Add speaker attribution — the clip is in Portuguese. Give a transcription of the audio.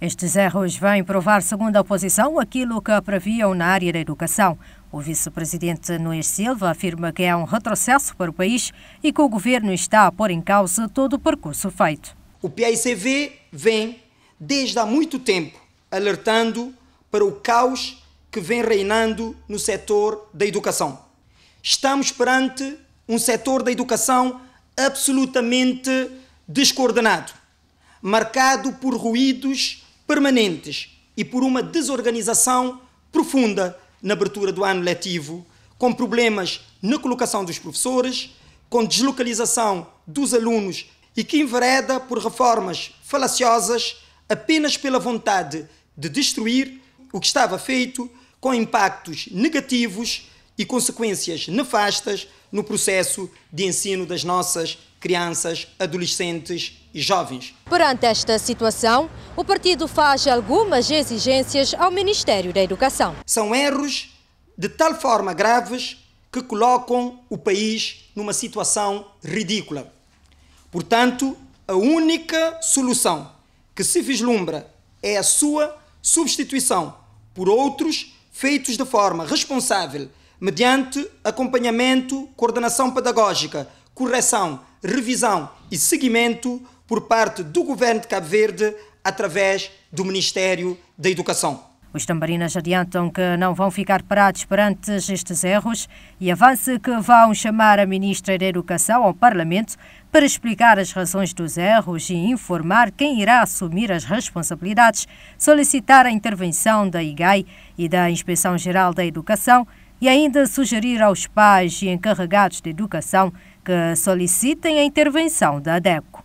Speaker 1: Estes erros vêm provar, segundo a oposição, aquilo que previam na área da educação. O vice-presidente Nunes Silva afirma que é um retrocesso para o país e que o governo está a pôr em causa todo o percurso feito.
Speaker 2: O PICV vem, desde há muito tempo, alertando para o caos que vem reinando no setor da educação. Estamos perante um setor da educação absolutamente descoordenado, marcado por ruídos permanentes e por uma desorganização profunda na abertura do ano letivo, com problemas na colocação dos professores, com deslocalização dos alunos e que envereda por reformas falaciosas apenas pela vontade de destruir o que estava feito, com impactos negativos e consequências nefastas no processo de ensino das nossas crianças, adolescentes e jovens.
Speaker 3: Perante esta situação, o partido faz algumas exigências ao Ministério da Educação. São
Speaker 2: erros de tal forma graves que colocam o país numa situação ridícula. Portanto, a única solução que se vislumbra é a sua substituição por outros feitos de forma responsável, mediante acompanhamento, coordenação pedagógica, correção, revisão e seguimento por parte do governo de Cabo Verde através do Ministério da Educação.
Speaker 1: Os tambarinas adiantam que não vão ficar parados perante estes erros e avança que vão chamar a Ministra da Educação ao Parlamento para explicar as razões dos erros e informar quem irá assumir as responsabilidades, solicitar a intervenção da IGAI e da Inspeção Geral da Educação e ainda sugerir aos pais e encarregados de educação que solicitem a intervenção da ADECO.